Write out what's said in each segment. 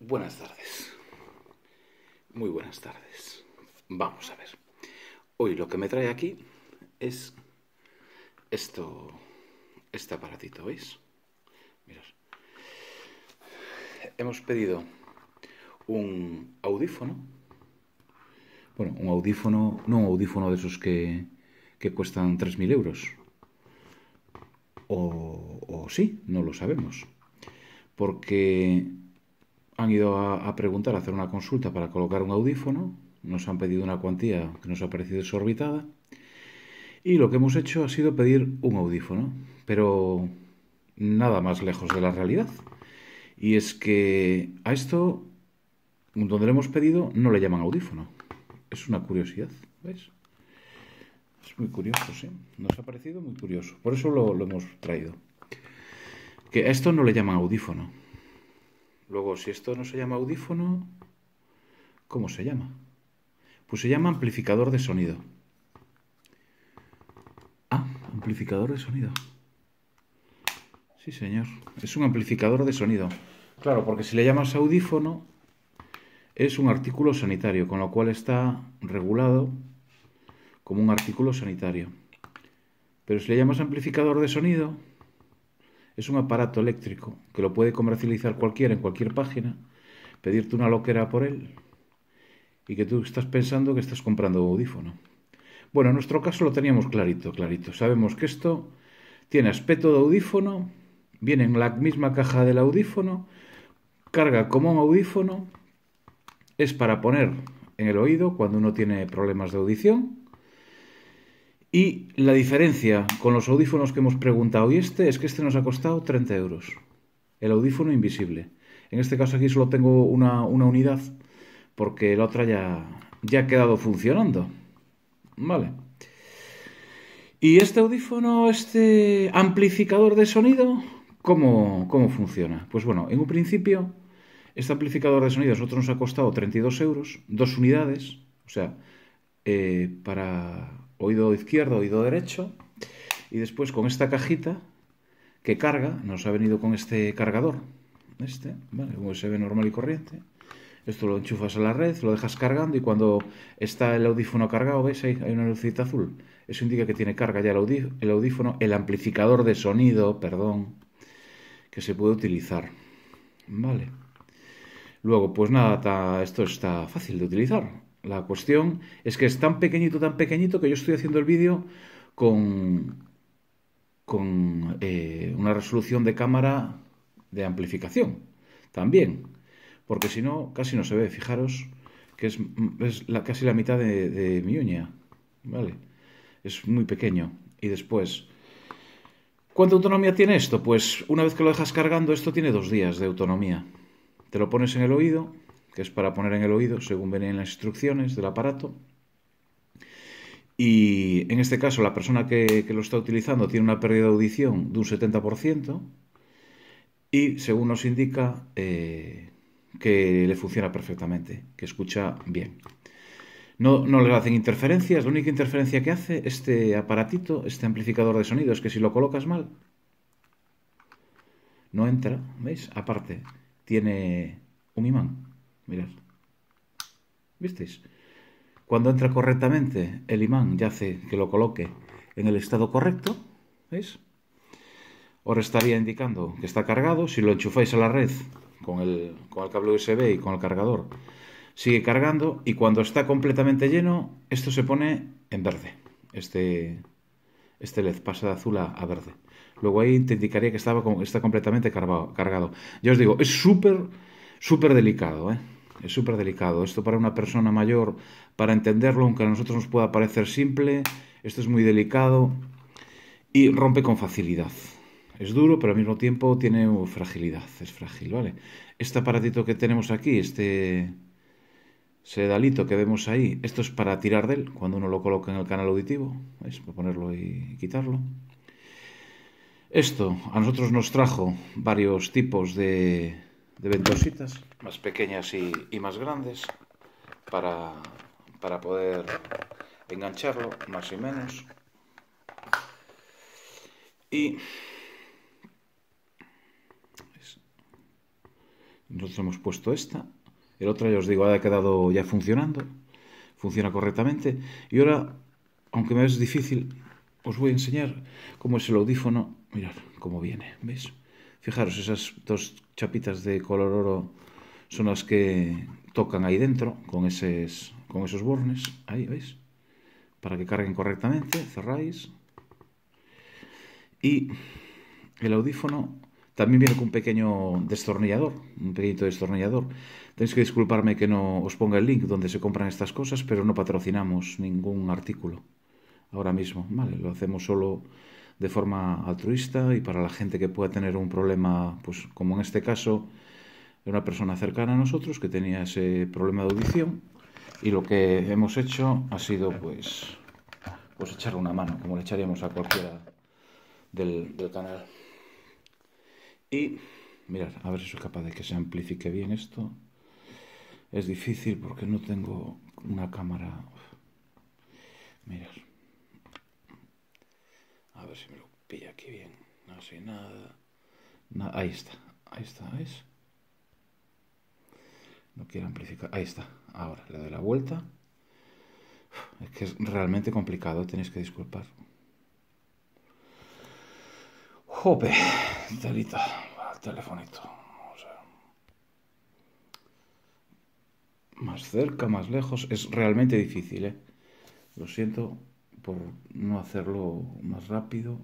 Buenas tardes. Muy buenas tardes. Vamos a ver. Hoy lo que me trae aquí es esto, este aparatito, ¿veis? Mirad. Hemos pedido un audífono. Bueno, un audífono, no un audífono de esos que, que cuestan 3.000 euros. O, o sí, no lo sabemos. Porque han ido a, preguntar, a hacer una consulta para colocar un audífono, nos han pedido una cuantía que nos ha parecido exorbitada y lo que hemos hecho ha sido pedir un audífono, pero nada más lejos de la realidad. Y es que a esto, donde le hemos pedido, no le llaman audífono. Es una curiosidad, ¿veis? Es muy curioso, sí. Nos ha parecido muy curioso. Por eso lo, lo hemos traído. Que a esto no le llaman audífono Luego, si esto no se llama audífono, ¿cómo se llama? Pues se llama amplificador de sonido. Ah, amplificador de sonido. Sí, señor. Es un amplificador de sonido. Claro, porque si le llamas audífono, es un artículo sanitario, con lo cual está regulado como un artículo sanitario. Pero si le llamas amplificador de sonido, es un aparato eléctrico que lo puede comercializar cualquiera en cualquier página, pedirte una loquera por él y que tú estás pensando que estás comprando un audífono. Bueno, en nuestro caso lo teníamos clarito, clarito. Sabemos que esto tiene aspecto de audífono, viene en la misma caja del audífono, carga como un audífono, es para poner en el oído cuando uno tiene problemas de audición y la diferencia con los audífonos que hemos preguntado y este es que este nos ha costado 30 euros. El audífono invisible. En este caso aquí solo tengo una, unidad porque la otra ya, ya ha quedado funcionando. Vale. ¿Y este audífono, este amplificador de sonido, cómo, cómo funciona? Pues bueno, en un principio, este amplificador de sonido nosotros nos ha costado 32 euros, dos unidades, o sea, eh, para oído izquierdo, oído derecho, y después con esta cajita que carga, nos ha venido con este cargador, este, ¿vale? ve normal y corriente. Esto lo enchufas a la red, lo dejas cargando y cuando está el audífono cargado, ¿veis? Ahí hay una lucita azul. Eso indica que tiene carga ya el audífono, el amplificador de sonido, perdón, que se puede utilizar. Vale. Luego, pues nada, esto está fácil de utilizar. La cuestión es que es tan pequeñito, tan pequeñito que yo estoy haciendo el vídeo con, con eh, una resolución de cámara de amplificación también, porque si no casi no se ve, fijaros que es, casi la mitad de, de, mi uña, ¿vale? Es muy pequeño. Y después, ¿cuánta autonomía tiene esto? Pues una vez que lo dejas cargando, esto tiene dos días de autonomía. Te lo pones en el oído que es para poner en el oído, según en las instrucciones del aparato. Y en este caso, la persona que, lo está utilizando tiene una pérdida de audición de un 70%, y según nos indica, eh, que le funciona perfectamente, que escucha bien. No, no, le hacen interferencias, la única interferencia que hace este aparatito, este amplificador de sonido, es que si lo colocas mal, no entra, ¿veis? Aparte, tiene un imán. Mirad. ¿Visteis? Cuando entra correctamente el imán, ya hace que lo coloque en el estado correcto. ¿Veis? Ahora estaría indicando que está cargado. Si lo enchufáis a la red con el, con el cable USB y con el cargador, sigue cargando. Y cuando está completamente lleno, esto se pone en verde. Este, este LED pasa de azul a, verde. Luego ahí te indicaría que estaba está completamente cargado, cargado. Ya os digo, es súper, súper delicado. ¿eh? es súper delicado. Esto para una persona mayor, para entenderlo, aunque a nosotros nos pueda parecer simple, esto es muy delicado y rompe con facilidad. Es duro, pero al mismo tiempo tiene uh, fragilidad, es frágil, ¿vale? Este aparatito que tenemos aquí, este sedalito que vemos ahí, esto es para tirar de él cuando uno lo coloca en el canal auditivo, es para ponerlo y quitarlo. Esto a nosotros nos trajo varios tipos de, de ventositas pequeñas y, más grandes para, para poder engancharlo más y menos. Y Entonces hemos puesto esta. El otro ya os digo, ha quedado ya funcionando. Funciona correctamente. Y ahora, aunque me es difícil, os voy a enseñar cómo es el audífono. Mirad cómo viene, Fijaros, esas dos chapitas de color oro son las que tocan ahí dentro con, esos, con esos bornes, ahí veis, para que carguen correctamente, cerráis. Y el audífono también viene con un pequeño destornillador, un pequeñito destornillador. Tenéis que disculparme que no os ponga el link donde se compran estas cosas, pero no patrocinamos ningún artículo ahora mismo, ¿vale? Lo hacemos solo de forma altruista y para la gente que pueda tener un problema, pues como en este caso, de una persona cercana a nosotros que tenía ese problema de audición y lo que hemos hecho ha sido pues, pues echar una mano, como le echaríamos a cualquiera del, canal. Y mirad, a ver si soy capaz de que se amplifique bien esto. Es difícil porque no tengo una cámara. Mirad. A ver si me lo pilla aquí bien. No sé nada. Ahí está. Ahí está. ¿Ves? No quiero amplificar. Ahí está. Ahora le doy la vuelta. Es que es realmente complicado, tenéis que disculpar. Jope, telita, telefonito. O sea, más cerca, más lejos, es realmente difícil, ¿eh? Lo siento por no hacerlo más rápido,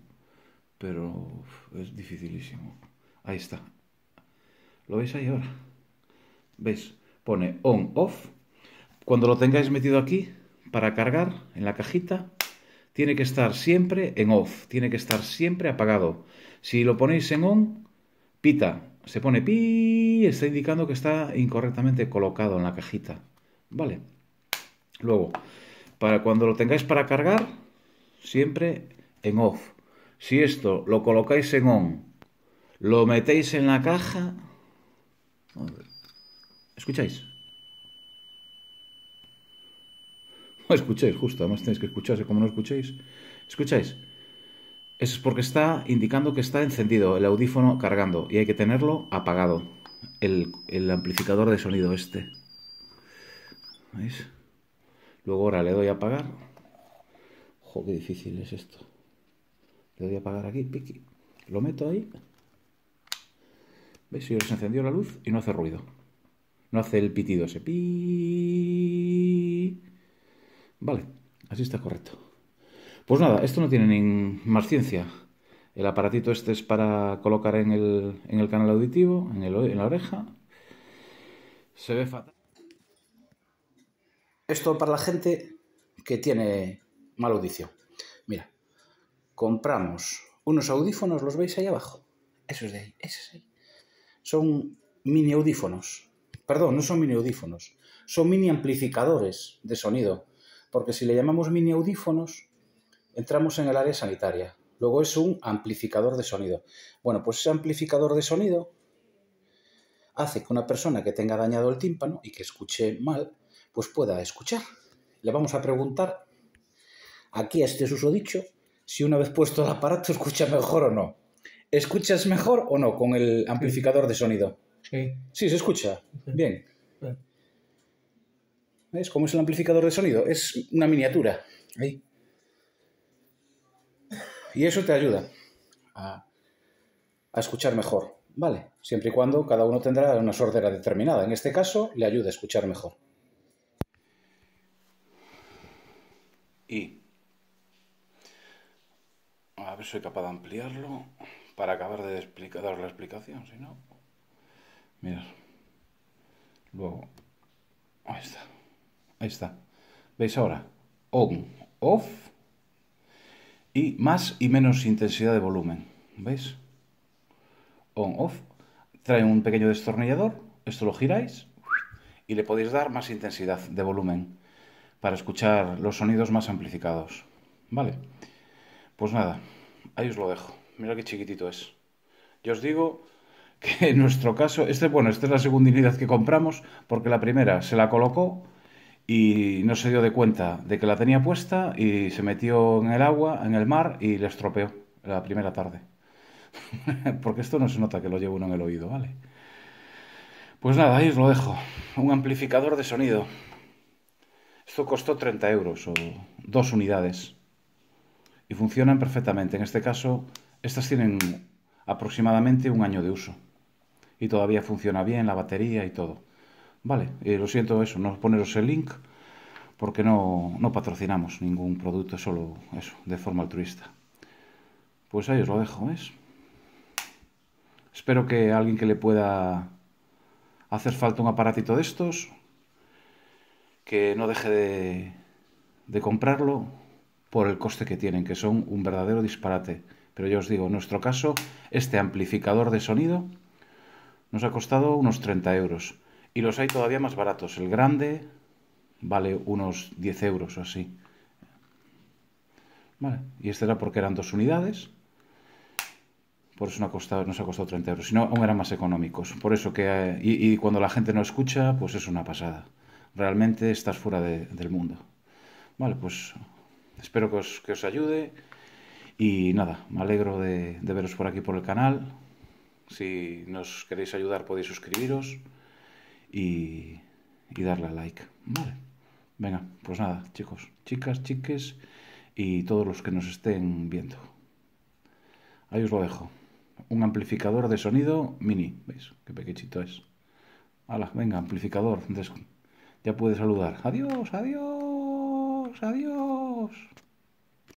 pero es dificilísimo. Ahí está. ¿Lo veis ahí ahora? ¿Veis? pone on, off. Cuando lo tengáis metido aquí, para cargar en la cajita, tiene que estar siempre en off, tiene que estar siempre apagado. Si lo ponéis en on, pita, se pone pi, está indicando que está incorrectamente colocado en la cajita. Vale. Luego, para cuando lo tengáis para cargar, siempre en off. Si esto lo colocáis en on, lo metéis en la caja. ¿Escucháis? No escucháis, justo, además tenéis que escucharse. Como no escucháis, escucháis. Eso es porque está indicando que está encendido el audífono cargando y hay que tenerlo apagado. El, amplificador de sonido este. ¿Veis? Luego ahora le doy a apagar. Ojo, qué difícil es esto. Le doy a apagar aquí, piqui. Lo meto ahí. ¿Veis? Y os encendió la luz y no hace ruido. No hace el pitido ese pi. Vale, así está correcto. Pues nada, esto no tiene ni más ciencia. El aparatito este es para colocar en el, canal auditivo, en, el, en la oreja. Se ve fatal. Esto para la gente que tiene mal audición. Mira, compramos unos audífonos, los veis ahí abajo. Esos de ahí, esos ahí. Son mini audífonos Perdón, no son mini audífonos, son mini amplificadores de sonido, porque si le llamamos mini audífonos, entramos en el área sanitaria. Luego es un amplificador de sonido. Bueno, pues ese amplificador de sonido hace que una persona que tenga dañado el tímpano y que escuche mal, pues pueda escuchar. Le vamos a preguntar aquí a este susodicho si una vez puesto el aparato escucha mejor o no. ¿Escuchas mejor o no con el amplificador de sonido? Sí. se escucha. Bien. ¿Ves cómo es el amplificador de sonido? Es una miniatura. Y eso te ayuda a, escuchar mejor. Vale, siempre y cuando cada uno tendrá una sordera determinada. En este caso, le ayuda a escuchar mejor. Y a ver si soy capaz de ampliarlo para acabar de explicar, dar la explicación, si no. Mirad. Luego. Ahí está. Ahí está. ¿Veis ahora? On, off. Y más y menos intensidad de volumen. ¿Veis? On, off. Trae un pequeño destornillador. Esto lo giráis. Y le podéis dar más intensidad de volumen. Para escuchar los sonidos más amplificados. ¿Vale? Pues nada. Ahí os lo dejo. Mira qué chiquitito es. Yo os digo que en nuestro caso, este, bueno, esta es la segunda unidad que compramos, porque la primera se la colocó y no se dio de cuenta de que la tenía puesta y se metió en el agua, en el mar y la estropeó la primera tarde. porque esto no se nota que lo llevo uno en el oído, ¿vale? Pues nada, ahí os lo dejo. Un amplificador de sonido. Esto costó 30 euros o dos unidades. Y funcionan perfectamente. En este caso, estas tienen aproximadamente un año de uso y todavía funciona bien la batería y todo. Vale, lo siento eso, no poneros el link porque no, no patrocinamos ningún producto, solo eso, de forma altruista. Pues ahí os lo dejo, es Espero que alguien que le pueda hacer falta un aparatito de estos, que no deje de, de comprarlo por el coste que tienen, que son un verdadero disparate. Pero yo os digo, en nuestro caso, este amplificador de sonido nos ha costado unos 30 euros. Y los hay todavía más baratos. El grande vale unos 10 euros o así. Vale. Y este era porque eran dos unidades. Por eso nos ha costado, nos ha costado 30 euros. Si no, aún eran más económicos. Por eso que... Eh, y, cuando la gente no escucha, pues es una pasada. Realmente estás fuera del mundo. Vale, pues espero que os, que os ayude. Y nada, me alegro de, de veros por aquí por el canal. Si nos queréis ayudar podéis suscribiros y, darle a like. Vale. Venga, pues nada, chicos, chicas, chiques y todos los que nos estén viendo. Ahí os lo dejo. Un amplificador de sonido mini. ¿Veis? Qué pequeñito es. Hala, venga, amplificador. Ya puede saludar. Adiós, adiós, adiós.